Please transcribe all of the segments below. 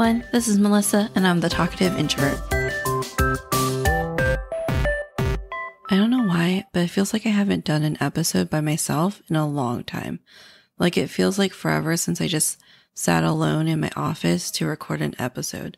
everyone. This is Melissa, and I'm the talkative introvert. I don't know why, but it feels like I haven't done an episode by myself in a long time. Like it feels like forever since I just sat alone in my office to record an episode.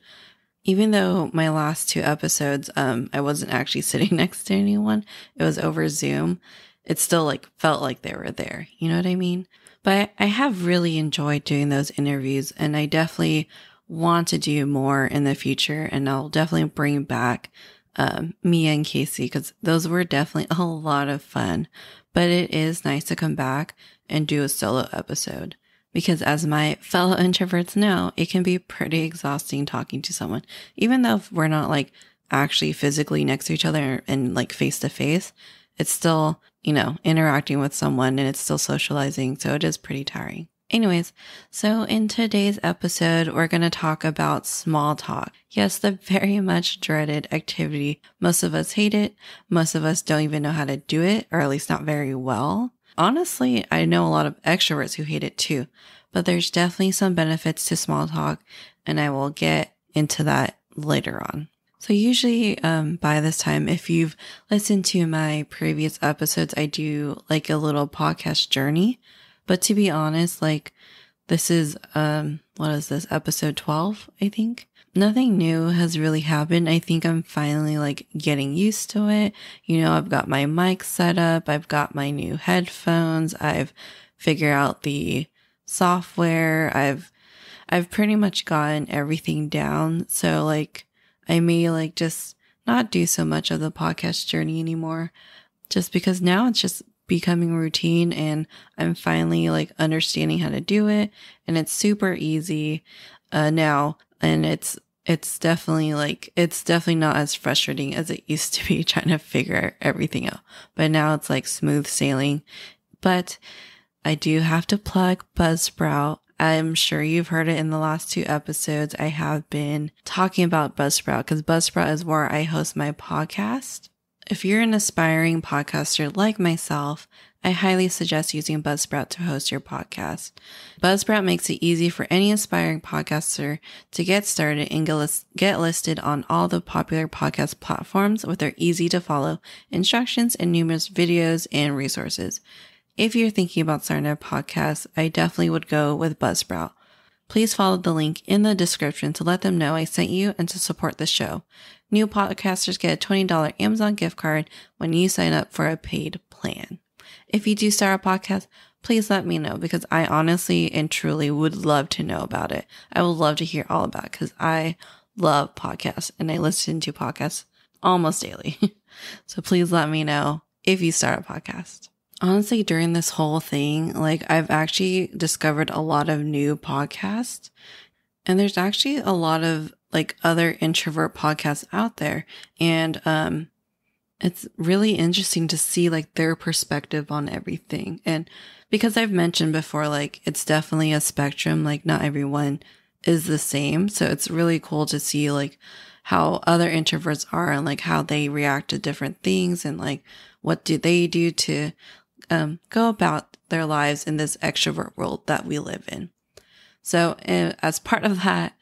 Even though my last two episodes, um, I wasn't actually sitting next to anyone, it was over Zoom. It still like felt like they were there. You know what I mean? But I have really enjoyed doing those interviews and I definitely want to do more in the future. And I'll definitely bring back um, me and Casey because those were definitely a lot of fun. But it is nice to come back and do a solo episode because, as my fellow introverts know, it can be pretty exhausting talking to someone, even though we're not like actually physically next to each other and like face to face. It's still, you know, interacting with someone and it's still socializing. So it is pretty tiring. Anyways, so in today's episode, we're going to talk about small talk. Yes, the very much dreaded activity. Most of us hate it. Most of us don't even know how to do it, or at least not very well. Honestly, I know a lot of extroverts who hate it too, but there's definitely some benefits to small talk, and I will get into that later on. So usually, um, by this time, if you've listened to my previous episodes, I do like a little podcast journey but to be honest, like this is um what is this episode 12, I think. Nothing new has really happened. I think I'm finally like getting used to it. You know, I've got my mic set up, I've got my new headphones, I've figured out the software. I've I've pretty much gotten everything down. So like I may like just not do so much of the podcast journey anymore just because now it's just becoming routine and I'm finally like understanding how to do it and it's super easy uh now and it's it's definitely like it's definitely not as frustrating as it used to be trying to figure everything out. But now it's like smooth sailing. But I do have to plug Buzzsprout. I'm sure you've heard it in the last two episodes. I have been talking about Buzzsprout because Buzzsprout is where I host my podcast. If you're an aspiring podcaster like myself, I highly suggest using Buzzsprout to host your podcast. Buzzsprout makes it easy for any aspiring podcaster to get started and get, listed on all the popular podcast platforms with their easy to follow instructions and numerous videos and resources. If you're thinking about starting a podcast, I definitely would go with Buzzsprout. Please follow the link in the description to let them know I sent you and to support the show. New podcasters get a $20 Amazon gift card when you sign up for a paid plan. If you do start a podcast, please let me know because I honestly and truly would love to know about it. I would love to hear all about it because I love podcasts and I listen to podcasts almost daily. so please let me know if you start a podcast. Honestly, during this whole thing, like I've actually discovered a lot of new podcasts and there's actually a lot of like other introvert podcasts out there. And, um, it's really interesting to see like their perspective on everything. And because I've mentioned before, like it's definitely a spectrum, like not everyone is the same. So it's really cool to see like how other introverts are and like how they react to different things and like what do they do to um, go about their lives in this extrovert world that we live in. So, eh, as part of that,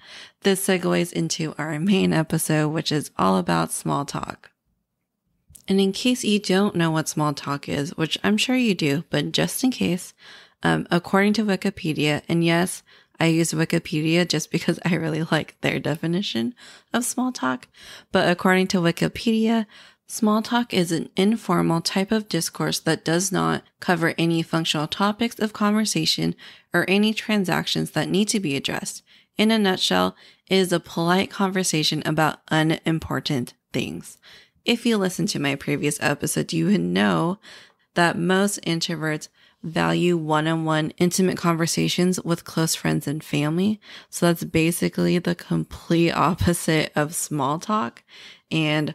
this segues into our main episode, which is all about small talk. And in case you don't know what small talk is, which I'm sure you do, but just in case, um, according to Wikipedia, and yes, I use Wikipedia just because I really like their definition of small talk, but according to Wikipedia, small talk is an informal type of discourse that does not cover any functional topics of conversation or any transactions that need to be addressed in a nutshell, it is a polite conversation about unimportant things. If you listen to my previous episode, you would know that most introverts value one on one intimate conversations with close friends and family. So that's basically the complete opposite of small talk. And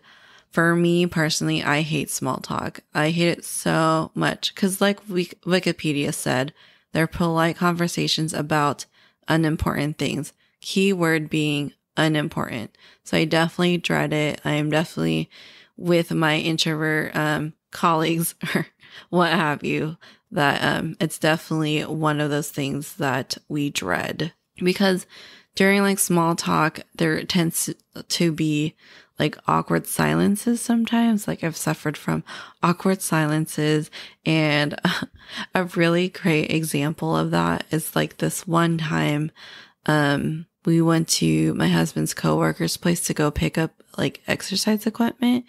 for me personally, I hate small talk. I hate it so much because, like Wikipedia said, they're polite conversations about unimportant things. Keyword being unimportant. So I definitely dread it. I am definitely with my introvert um, colleagues or what have you that um, it's definitely one of those things that we dread because during like small talk, there tends to be like awkward silences sometimes. Like I've suffered from awkward silences. And a really great example of that is like this one time, um, we went to my husband's coworker's place to go pick up like exercise equipment.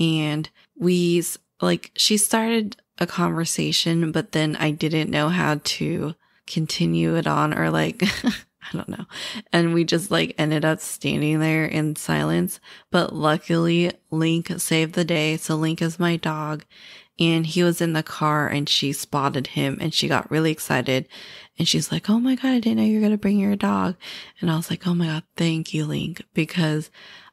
And we like, she started a conversation, but then I didn't know how to continue it on or like I don't know. And we just like ended up standing there in silence. But luckily, Link saved the day. So Link is my dog. And he was in the car and she spotted him and she got really excited. And she's like, Oh my God, I didn't know you were going to bring your dog. And I was like, Oh my God, thank you, Link, because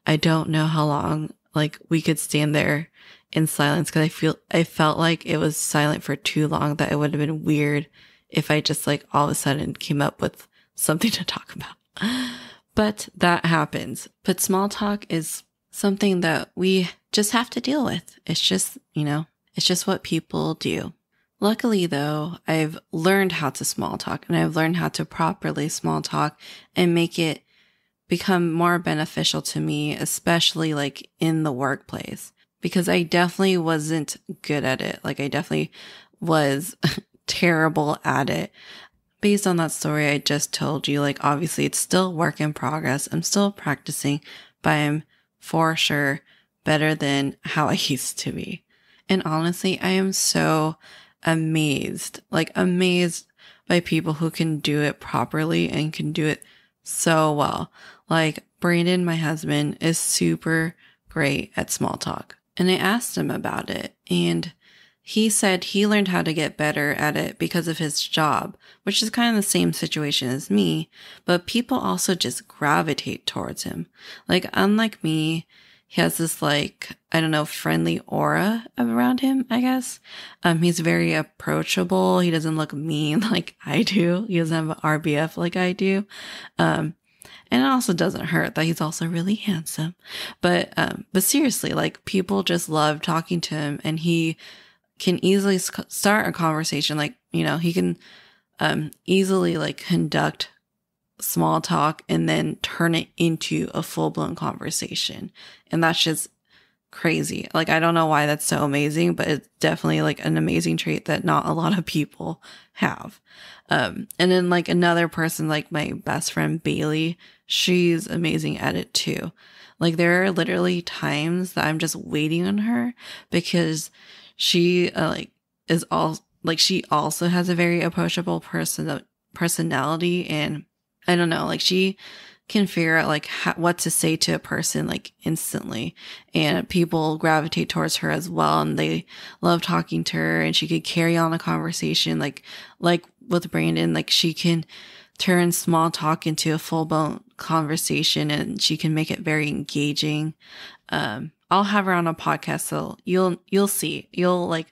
I don't know how long like we could stand there in silence. Cause I feel, I felt like it was silent for too long that it would have been weird if I just like all of a sudden came up with something to talk about. But that happens. But small talk is something that we just have to deal with. It's just, you know, it's just what people do. Luckily, though, I've learned how to small talk and I've learned how to properly small talk and make it become more beneficial to me, especially like in the workplace, because I definitely wasn't good at it. Like, I definitely was terrible at it based on that story I just told you, like obviously it's still work in progress. I'm still practicing, but I'm for sure better than how I used to be. And honestly, I am so amazed, like amazed by people who can do it properly and can do it so well. Like Brandon, my husband, is super great at small talk. And I asked him about it and he said he learned how to get better at it because of his job, which is kind of the same situation as me, but people also just gravitate towards him. Like, unlike me, he has this like i don't know friendly aura around him i guess um he's very approachable he doesn't look mean like i do he doesn't have an rbf like i do um and it also doesn't hurt that he's also really handsome but um but seriously like people just love talking to him and he can easily start a conversation. Like, you know, he can um, easily like conduct small talk and then turn it into a full blown conversation. And that's just crazy. Like, I don't know why that's so amazing, but it's definitely like an amazing trait that not a lot of people have. Um, and then like another person, like my best friend Bailey, she's amazing at it too. Like, there are literally times that I'm just waiting on her because she uh, like is all like she also has a very approachable person uh, personality and I don't know like she can figure out like how, what to say to a person like instantly and people gravitate towards her as well and they love talking to her and she could carry on a conversation like like with brandon like she can turn small talk into a full-blown conversation and she can make it very engaging um I'll have her on a podcast so you'll you'll see. You'll like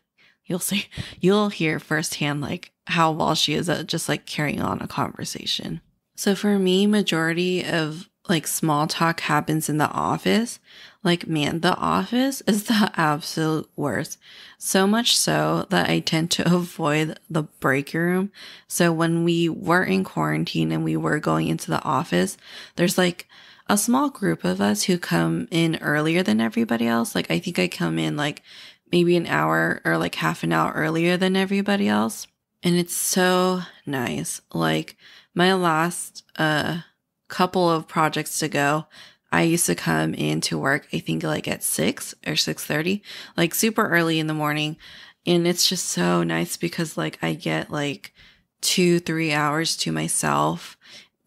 you'll see. You'll hear firsthand like how well she is at just like carrying on a conversation. So for me, majority of like small talk happens in the office. Like, man, the office is the absolute worst. So much so that I tend to avoid the break room. So when we were in quarantine and we were going into the office, there's like a small group of us who come in earlier than everybody else. Like, I think I come in like maybe an hour or like half an hour earlier than everybody else. And it's so nice. Like, my last uh, couple of projects to go, I used to come into work, I think like at 6 or 6:30, like super early in the morning, and it's just so nice because like I get like 2-3 hours to myself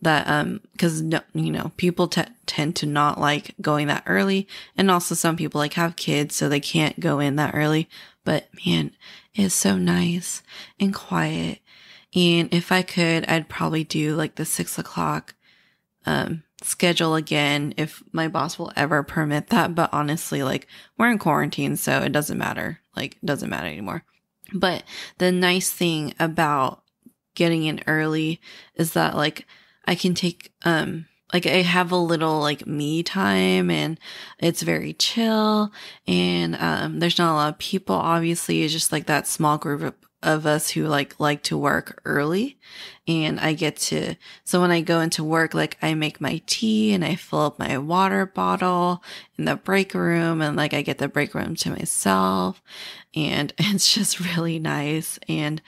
that um because no you know people t- tend to not like going that early and also some people like have kids so they can't go in that early but man it's so nice and quiet and if i could i'd probably do like the six o'clock um schedule again if my boss will ever permit that but honestly like we're in quarantine so it doesn't matter like doesn't matter anymore but the nice thing about getting in early is that like I can take, um, like I have a little like me time and it's very chill and um there's not a lot of people obviously it's just like that small group of, of us who like like to work early and I get to so when I go into work like I make my tea and I fill up my water bottle in the break room and like I get the break room to myself and it's just really nice and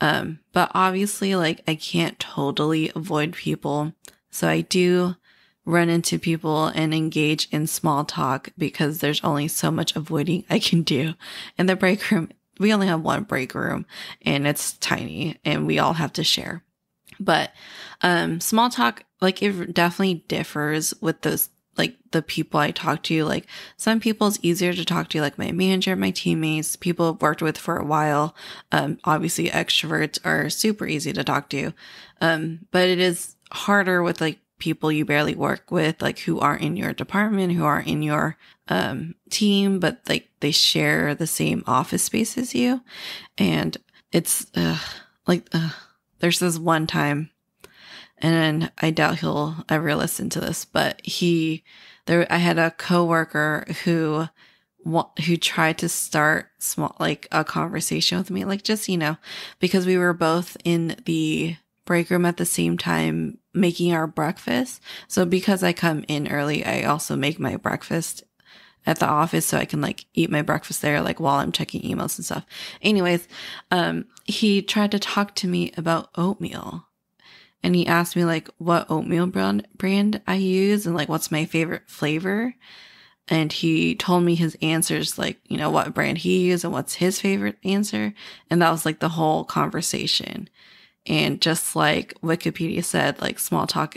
um, but obviously, like, I can't totally avoid people. So I do run into people and engage in small talk because there's only so much avoiding I can do. And the break room, we only have one break room and it's tiny and we all have to share. But um, small talk, like, it definitely differs with those like the people I talk to. Like some people it's easier to talk to, like my manager, my teammates, people I've worked with for a while. Um, obviously extroverts are super easy to talk to. Um, but it is harder with like people you barely work with, like who are in your department, who are in your um, team, but like they share the same office space as you. And it's like, there's this one time and I doubt he'll ever listen to this, but he there I had a coworker who who tried to start small like a conversation with me like just you know because we were both in the break room at the same time making our breakfast. So because I come in early, I also make my breakfast at the office so I can like eat my breakfast there like while I'm checking emails and stuff. Anyways, um he tried to talk to me about oatmeal and he asked me like what oatmeal brand brand I use and like what's my favorite flavor. And he told me his answers, like, you know, what brand he used and what's his favorite answer. And that was like the whole conversation. And just like Wikipedia said, like small talk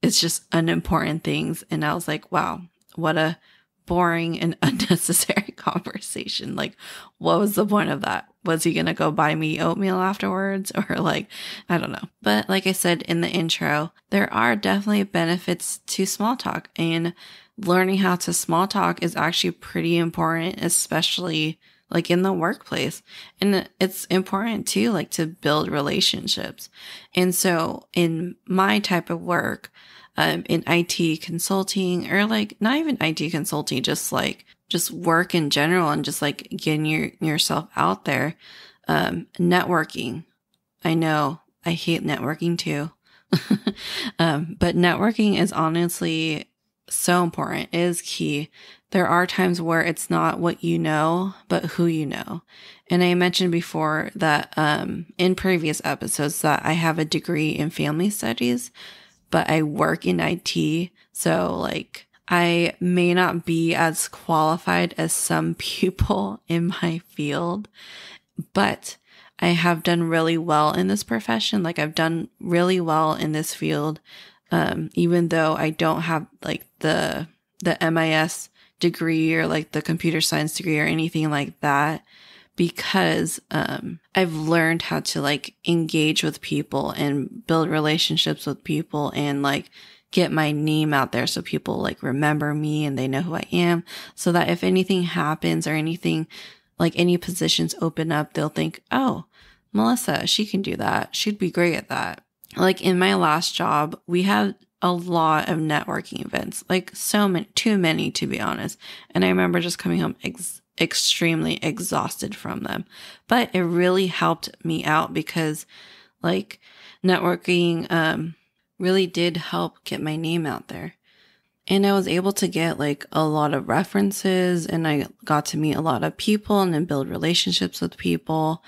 is just unimportant things. And I was like, wow, what a boring and unnecessary conversation. Like, what was the point of that? was he going to go buy me oatmeal afterwards? Or like, I don't know. But like I said in the intro, there are definitely benefits to small talk and learning how to small talk is actually pretty important, especially like in the workplace. And it's important too, like to build relationships. And so in my type of work, um, in IT consulting or like not even IT consulting, just like just work in general and just like getting your, yourself out there. Um, networking. I know I hate networking too. um, but networking is honestly so important, it is key. There are times where it's not what you know, but who you know. And I mentioned before that um, in previous episodes that I have a degree in family studies, but I work in IT. So, like, I may not be as qualified as some people in my field, but I have done really well in this profession. Like I've done really well in this field, um, even though I don't have like the the MIS degree or like the computer science degree or anything like that because um, I've learned how to like engage with people and build relationships with people and like get my name out there so people like remember me and they know who I am so that if anything happens or anything like any positions open up, they'll think, oh, Melissa, she can do that. She'd be great at that. Like in my last job, we had a lot of networking events, like so many, too many to be honest. And I remember just coming home ex- extremely exhausted from them, but it really helped me out because like networking, um, really did help get my name out there. And I was able to get like a lot of references and I got to meet a lot of people and then build relationships with people.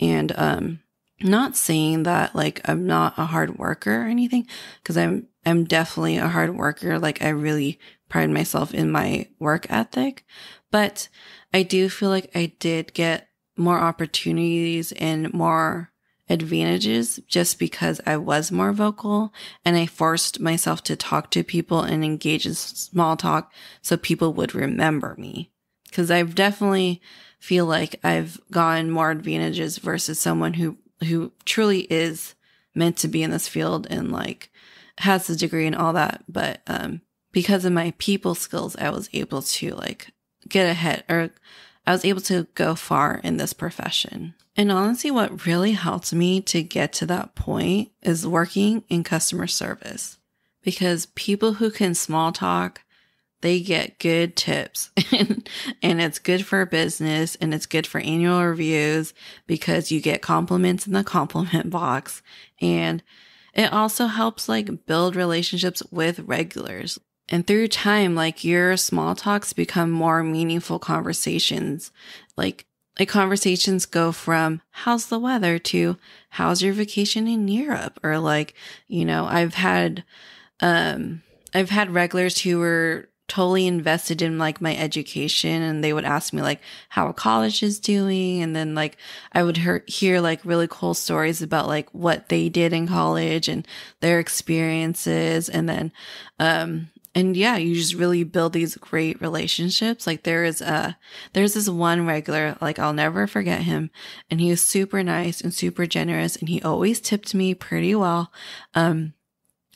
And um not saying that like I'm not a hard worker or anything, because I'm I'm definitely a hard worker. Like I really pride myself in my work ethic. But I do feel like I did get more opportunities and more advantages just because I was more vocal and I forced myself to talk to people and engage in small talk so people would remember me. Cause I've definitely feel like I've gotten more advantages versus someone who, who truly is meant to be in this field and like has the degree and all that. But, um, because of my people skills, I was able to like get ahead or I was able to go far in this profession. And honestly, what really helped me to get to that point is working in customer service because people who can small talk, they get good tips and, it's good for business and it's good for annual reviews because you get compliments in the compliment box. And it also helps like build relationships with regulars. And through time, like your small talks become more meaningful conversations. Like, like conversations go from how's the weather to how's your vacation in Europe? Or like, you know, I've had, um, I've had regulars who were totally invested in like my education and they would ask me like how college is doing and then like i would hear, hear like really cool stories about like what they did in college and their experiences and then um and yeah, you just really build these great relationships. Like there is a there's this one regular, like I'll never forget him, and he was super nice and super generous, and he always tipped me pretty well. Um,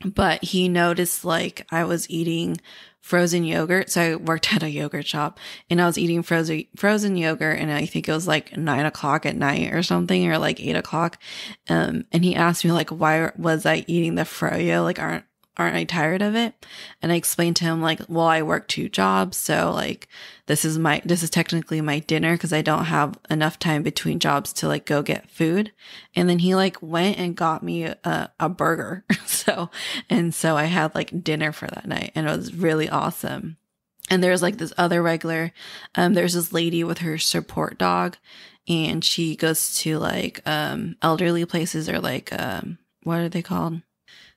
but he noticed like I was eating frozen yogurt. So I worked at a yogurt shop and I was eating frozen frozen yogurt and I think it was like nine o'clock at night or something or like eight o'clock. Um, and he asked me like, why was I eating the froyo? Like, aren't aren't I tired of it? And I explained to him like, well, I work two jobs, so like this is my this is technically my dinner because I don't have enough time between jobs to like go get food. And then he like went and got me a, a burger. so and so I had like dinner for that night and it was really awesome. And there's like this other regular, um, there's this lady with her support dog and she goes to like um elderly places or like um what are they called?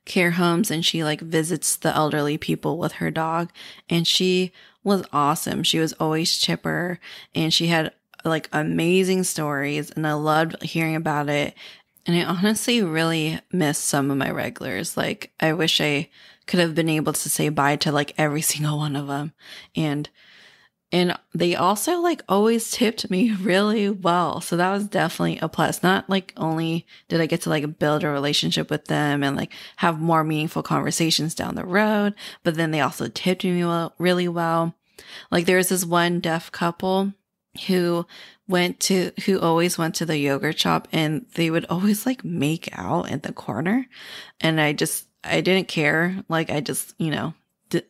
care homes and she like visits the elderly people with her dog and she was awesome. She was always chipper and she had like amazing stories and I loved hearing about it. And I honestly really miss some of my regulars. Like I wish I could have been able to say bye to like every single one of them. And and they also like always tipped me really well. So that was definitely a plus. Not like only did I get to like build a relationship with them and like have more meaningful conversations down the road, but then they also tipped me well, really well. Like there was this one deaf couple who went to who always went to the yogurt shop and they would always like make out at the corner and i just i didn't care like i just you know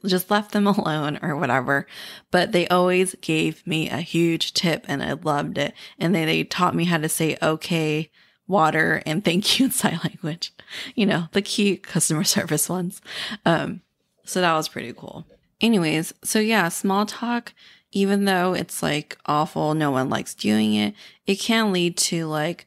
just left them alone or whatever. But they always gave me a huge tip and I loved it. And they, they taught me how to say, okay, water and thank you in sign language, you know, the cute customer service ones. Um, so that was pretty cool. Anyways, so yeah, small talk, even though it's like awful, no one likes doing it, it can lead to like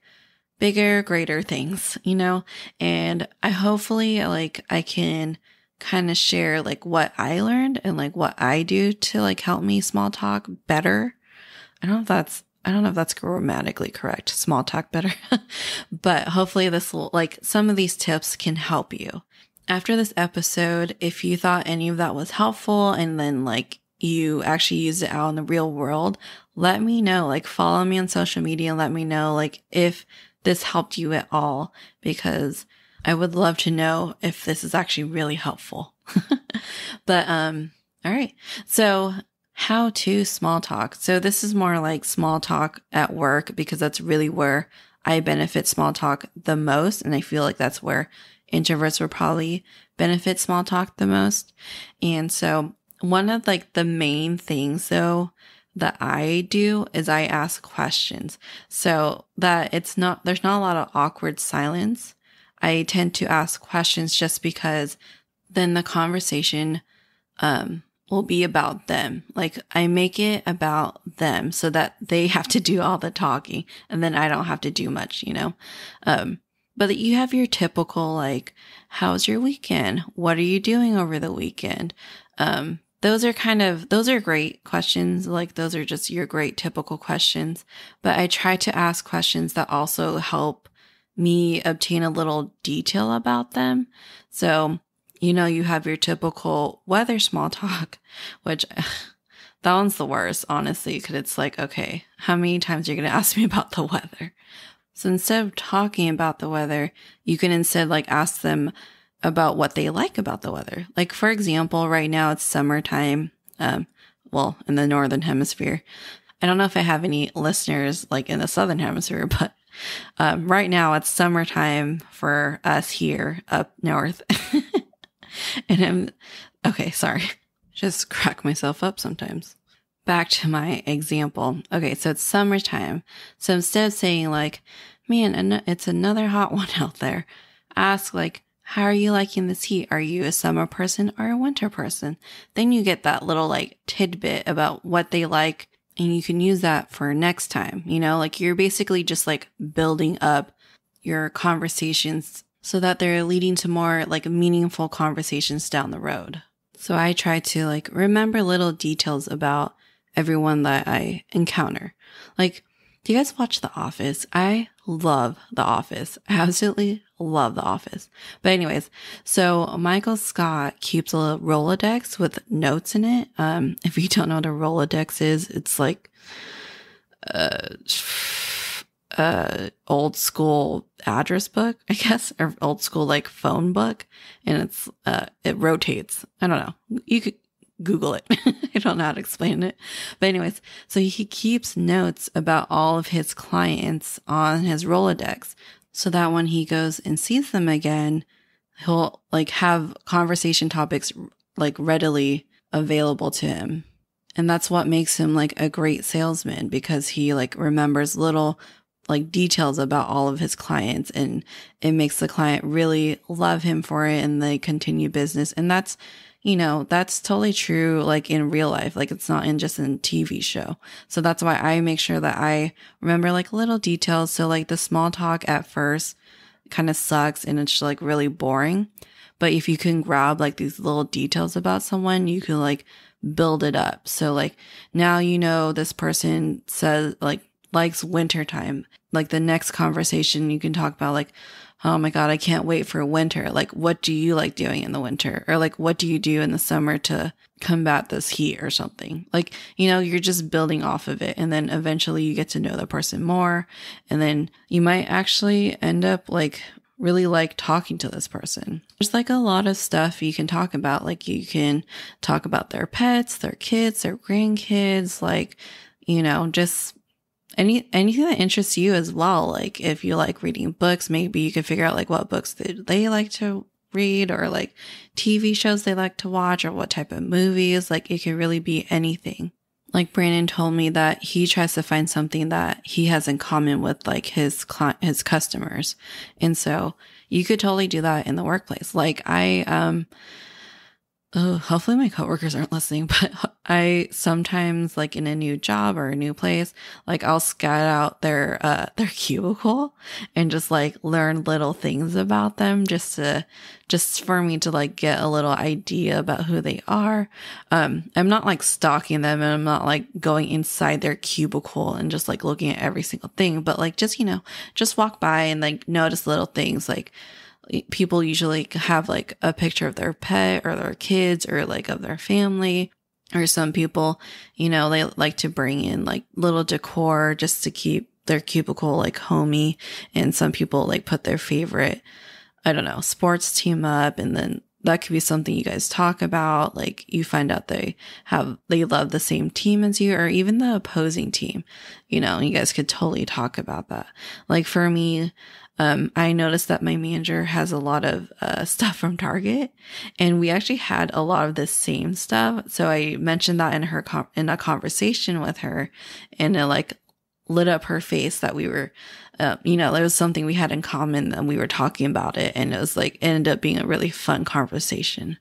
bigger, greater things, you know? And I hopefully like I can kind of share like what I learned and like what I do to like help me small talk better. I don't know if that's I don't know if that's grammatically correct, small talk better, but hopefully this will like some of these tips can help you. After this episode, if you thought any of that was helpful and then like you actually used it out in the real world, let me know. Like follow me on social media and let me know like if this helped you at all because I would love to know if this is actually really helpful. but, um, all right. So how to small talk. So this is more like small talk at work because that's really where I benefit small talk the most. And I feel like that's where introverts would probably benefit small talk the most. And so one of like the main things though that I do is I ask questions so that it's not, there's not a lot of awkward silence. I tend to ask questions just because then the conversation um, will be about them. Like I make it about them so that they have to do all the talking and then I don't have to do much, you know? Um, but you have your typical, like, how's your weekend? What are you doing over the weekend? Um, those are kind of, those are great questions. Like, those are just your great typical questions. But I try to ask questions that also help me obtain a little detail about them. So, you know, you have your typical weather small talk, which that one's the worst, honestly, because it's like, okay, how many times are you going to ask me about the weather? So instead of talking about the weather, you can instead like ask them about what they like about the weather. Like, for example, right now it's summertime. Um, well, in the northern hemisphere. I don't know if I have any listeners like in the southern hemisphere, but um, right now, it's summertime for us here up north. and I'm okay, sorry. Just crack myself up sometimes. Back to my example. Okay, so it's summertime. So instead of saying, like, man, it's another hot one out there, ask, like, how are you liking this heat? Are you a summer person or a winter person? Then you get that little like tidbit about what they like and you can use that for next time. You know, like you're basically just like building up your conversations so that they're leading to more like meaningful conversations down the road. So I try to like remember little details about everyone that I encounter. Like, do you guys watch The Office? I love The Office. I absolutely Love The Office. But, anyways, so Michael Scott keeps a Rolodex with notes in it. Um, if you don't know what a Rolodex is, it's like uh, uh, old school address book, I guess, or old school like phone book. And it's, uh, it rotates. I don't know. You could Google it. I don't know how to explain it. But, anyways, so he keeps notes about all of his clients on his Rolodex so that when he goes and sees them again, he'll like have conversation topics like readily available to him. And that's what makes him like a great salesman because he like remembers little like details about all of his clients and it makes the client really love him for it and they continue business. And that's you know, that's totally true, like in real life. Like it's not in just in TV show. So that's why I make sure that I remember like little details. So like the small talk at first kind of sucks and it's like really boring. But if you can grab like these little details about someone, you can like build it up. So like now you know this person says like likes winter time. Like the next conversation you can talk about like, oh my God, I can't wait for winter. Like, what do you like doing in the winter? Or like, what do you do in the summer to combat this heat or something? Like, you know, you're just building off of it. And then eventually you get to know the person more. And then you might actually end up like really like talking to this person. There's like a lot of stuff you can talk about. Like, you can talk about their pets, their kids, their grandkids, like, you know, just any anything that interests you as well. Like if you like reading books, maybe you can figure out like what books they, they like to read or like TV shows they like to watch or what type of movies. Like it could really be anything. Like Brandon told me that he tries to find something that he has in common with like his client, his customers. And so you could totally do that in the workplace. Like I, um, oh, hopefully my coworkers aren't listening, but I sometimes like in a new job or a new place, like I'll scout out their uh their cubicle and just like learn little things about them just to just for me to like get a little idea about who they are. Um I'm not like stalking them and I'm not like going inside their cubicle and just like looking at every single thing, but like just, you know, just walk by and like notice little things like people usually have like a picture of their pet or their kids or like of their family. Or some people, you know, they like to bring in like little decor just to keep their cubicle like homey. And some people like put their favorite, I don't know, sports team up. And then that could be something you guys talk about. Like you find out they have, they love the same team as you or even the opposing team. You know, you guys could totally talk about that. Like for me, um, I noticed that my manager has a lot of uh, stuff from Target, and we actually had a lot of the same stuff. So I mentioned that in her com- in a conversation with her, and it like lit up her face that we were, uh, you know, there was something we had in common, and we were talking about it, and it was like it ended up being a really fun conversation.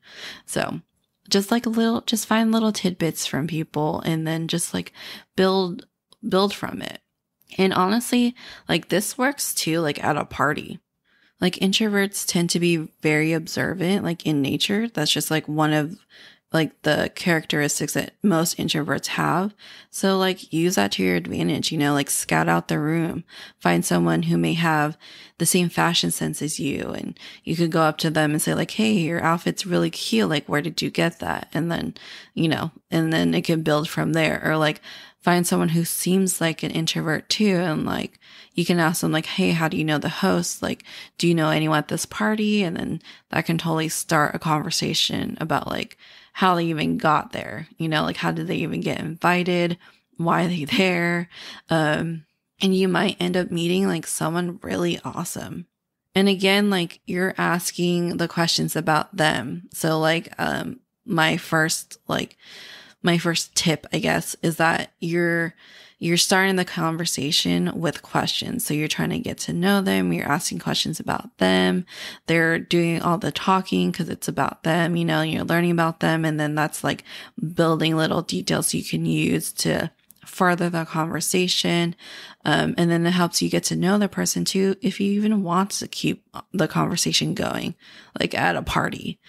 So just like a little, just find little tidbits from people, and then just like build build from it and honestly, like this works too, like at a party. Like introverts tend to be very observant, like in nature. That's just like one of like the characteristics that most introverts have. So like use that to your advantage, you know, like scout out the room, find someone who may have the same fashion sense as you. And you could go up to them and say like, Hey, your outfit's really cute. Like, where did you get that? And then, you know, and then it can build from there or like, find someone who seems like an introvert too and like you can ask them like hey how do you know the host like do you know anyone at this party and then that can totally start a conversation about like how they even got there you know like how did they even get invited why are they there um and you might end up meeting like someone really awesome and again like you're asking the questions about them so like um my first like my first tip, I guess, is that you're you're starting the conversation with questions. So you're trying to get to know them, you're asking questions about them. They're doing all the talking cuz it's about them, you know, you're learning about them and then that's like building little details you can use to further the conversation. Um, and then it helps you get to know the person too, if you even want to keep the conversation going, like at a party.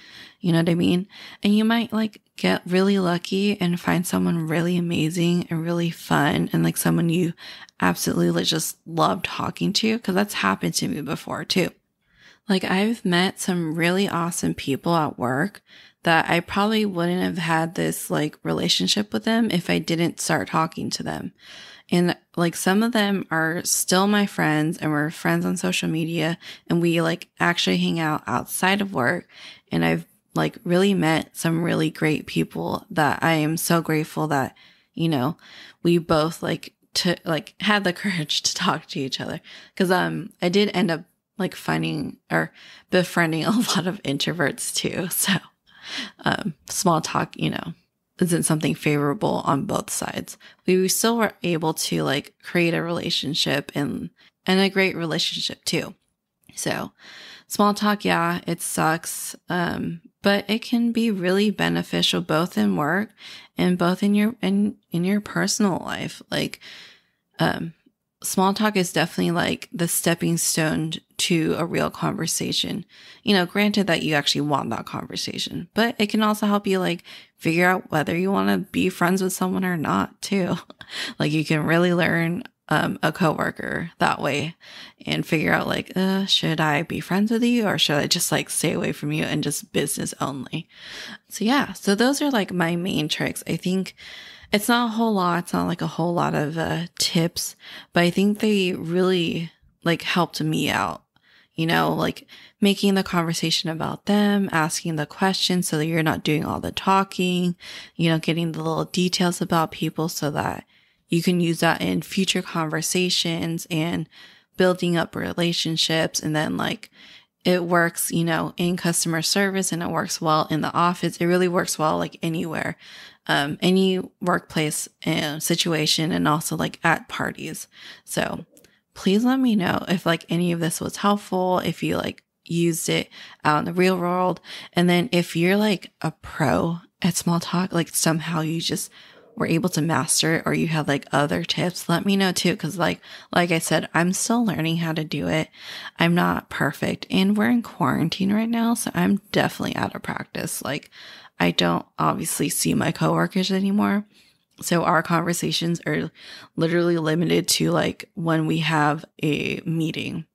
You know what I mean? And you might like get really lucky and find someone really amazing and really fun and like someone you absolutely just love talking to because that's happened to me before too. Like I've met some really awesome people at work that I probably wouldn't have had this like relationship with them if I didn't start talking to them. And like some of them are still my friends and we're friends on social media and we like actually hang out outside of work. And I've like really met some really great people that I am so grateful that, you know, we both like to like had the courage to talk to each other. Cause um I did end up like finding or befriending a lot of introverts too. So um small talk, you know, isn't something favorable on both sides. We still were able to like create a relationship and and a great relationship too. So small talk, yeah, it sucks. Um, but it can be really beneficial both in work and both in your in in your personal life like um small talk is definitely like the stepping stone to a real conversation you know granted that you actually want that conversation but it can also help you like figure out whether you want to be friends with someone or not too like you can really learn um, a coworker that way and figure out like uh, should i be friends with you or should i just like stay away from you and just business only so yeah so those are like my main tricks i think it's not a whole lot it's not like a whole lot of uh, tips but i think they really like helped me out you know like making the conversation about them asking the questions so that you're not doing all the talking you know getting the little details about people so that you can use that in future conversations and building up relationships. And then, like, it works, you know, in customer service and it works well in the office. It really works well, like, anywhere, um, any workplace uh, situation, and also like at parties. So, please let me know if like any of this was helpful, if you like used it out in the real world. And then if you're like a pro at small talk, like somehow you just were able to master it or you have like other tips, let me know too. Cause like, like I said, I'm still learning how to do it. I'm not perfect and we're in quarantine right now. So I'm definitely out of practice. Like I don't obviously see my coworkers anymore. So our conversations are literally limited to like when we have a meeting.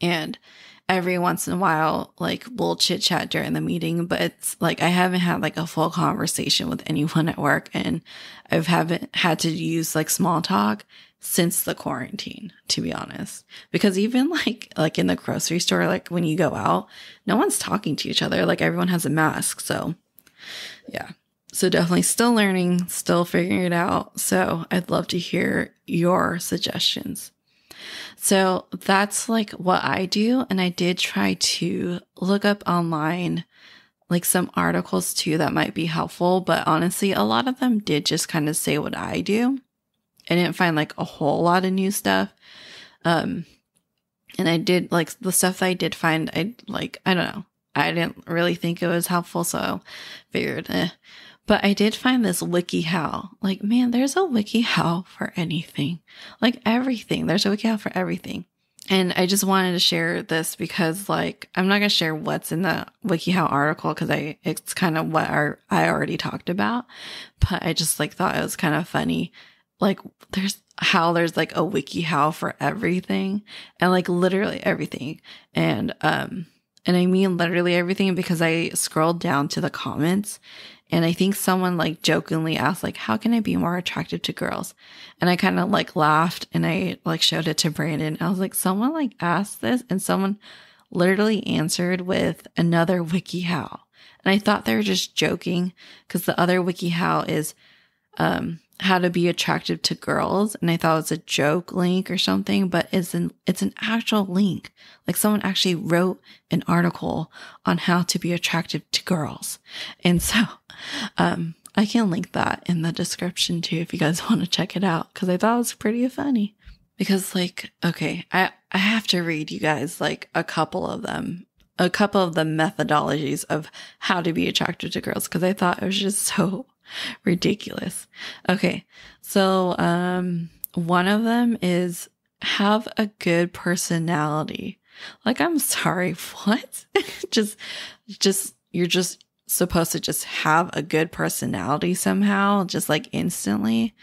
And every once in a while, like we'll chit chat during the meeting, but like I haven't had like a full conversation with anyone at work and I've haven't had to use like small talk since the quarantine, to be honest. Because even like like in the grocery store, like when you go out, no one's talking to each other. Like everyone has a mask. So yeah. So definitely still learning, still figuring it out. So I'd love to hear your suggestions. So that's like what I do. And I did try to look up online like some articles too that might be helpful. But honestly, a lot of them did just kind of say what I do. I didn't find like a whole lot of new stuff. Um, and I did like the stuff that I did find, I like, I don't know. I didn't really think it was helpful, so figured, eh. But I did find this WikiHow. Like, man, there's a WikiHow for anything. Like everything. There's a WikiHow for everything. And I just wanted to share this because, like, I'm not going to share what's in the WikiHow article because I it's kind of what our, I already talked about. But I just like thought it was kind of funny. Like, there's how there's like a WikiHow for everything, and like literally everything. And um, and I mean literally everything because I scrolled down to the comments, and I think someone like jokingly asked, like, how can I be more attractive to girls? And I kind of like laughed and I like showed it to Brandon. I was like, someone like asked this and someone literally answered with another WikiHow. And I thought they were just joking because the other WikiHow is um, how to be attractive to girls and I thought it was a joke link or something, but it's an it's an actual link. Like someone actually wrote an article on how to be attractive to girls. And so um I can link that in the description too if you guys want to check it out cuz I thought it was pretty funny. Because like okay, I I have to read you guys like a couple of them. A couple of the methodologies of how to be attractive to girls because I thought it was just so Ridiculous. Okay. So, um, one of them is have a good personality. Like, I'm sorry, what? just, just, you're just supposed to just have a good personality somehow, just like instantly.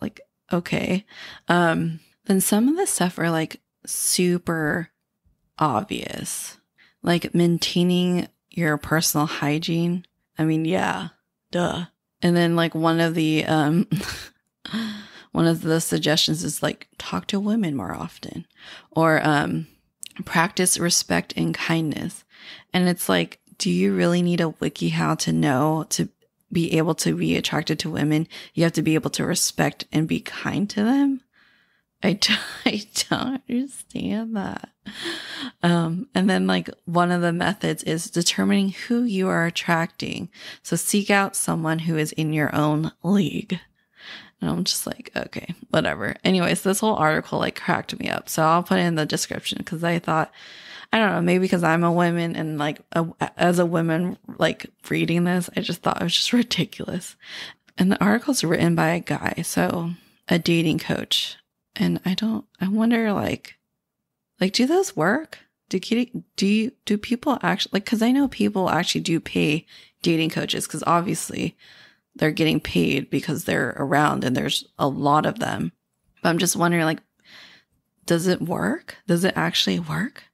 Like, okay. Um, then some of the stuff are like super obvious, like maintaining your personal hygiene. I mean, yeah, duh. And then like one of the um one of the suggestions is like talk to women more often or um practice respect and kindness. And it's like do you really need a wiki how to know to be able to be attracted to women? You have to be able to respect and be kind to them. I don't, I don't understand that. Um, and then, like, one of the methods is determining who you are attracting. So seek out someone who is in your own league. And I'm just like, okay, whatever. Anyways, this whole article like cracked me up. So I'll put it in the description because I thought, I don't know, maybe because I'm a woman and like a, as a woman, like reading this, I just thought it was just ridiculous. And the article's written by a guy, so a dating coach. And I don't, I wonder like, like, do those work? Do do you, do people actually, like, cause I know people actually do pay dating coaches because obviously they're getting paid because they're around and there's a lot of them. But I'm just wondering, like, does it work? Does it actually work?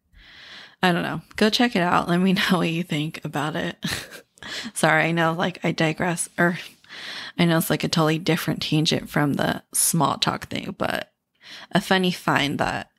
I don't know. Go check it out. Let me know what you think about it. Sorry, I know like I digress or I know it's like a totally different tangent from the small talk thing, but a funny find that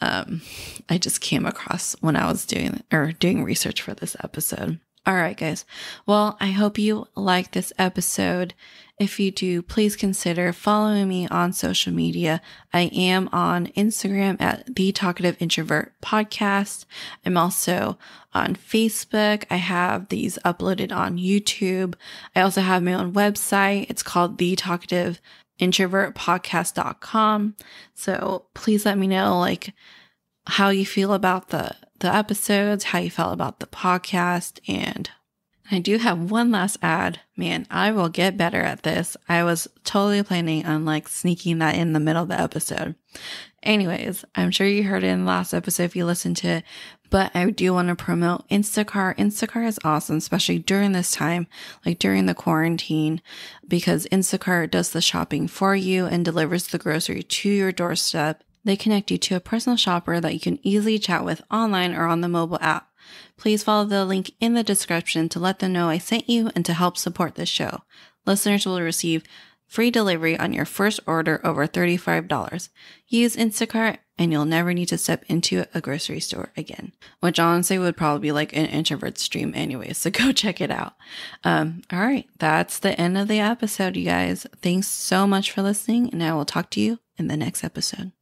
um, I just came across when I was doing or doing research for this episode. All right, guys. Well, I hope you like this episode. If you do, please consider following me on social media. I am on Instagram at the Talkative Introvert Podcast. I'm also on Facebook. I have these uploaded on YouTube. I also have my own website. It's called the Talkative introvertpodcast.com. So please let me know like how you feel about the the episodes, how you felt about the podcast and I do have one last ad. Man, I will get better at this. I was totally planning on like sneaking that in the middle of the episode. Anyways, I'm sure you heard it in the last episode if you listened to it, but I do want to promote Instacart. Instacart is awesome, especially during this time, like during the quarantine, because Instacart does the shopping for you and delivers the grocery to your doorstep. They connect you to a personal shopper that you can easily chat with online or on the mobile app. Please follow the link in the description to let them know I sent you and to help support this show. Listeners will receive free delivery on your first order over $35. Use Instacart and you'll never need to step into a grocery store again, which honestly would probably be like an introvert stream anyway. So go check it out. Um, all right, that's the end of the episode, you guys. Thanks so much for listening, and I will talk to you in the next episode.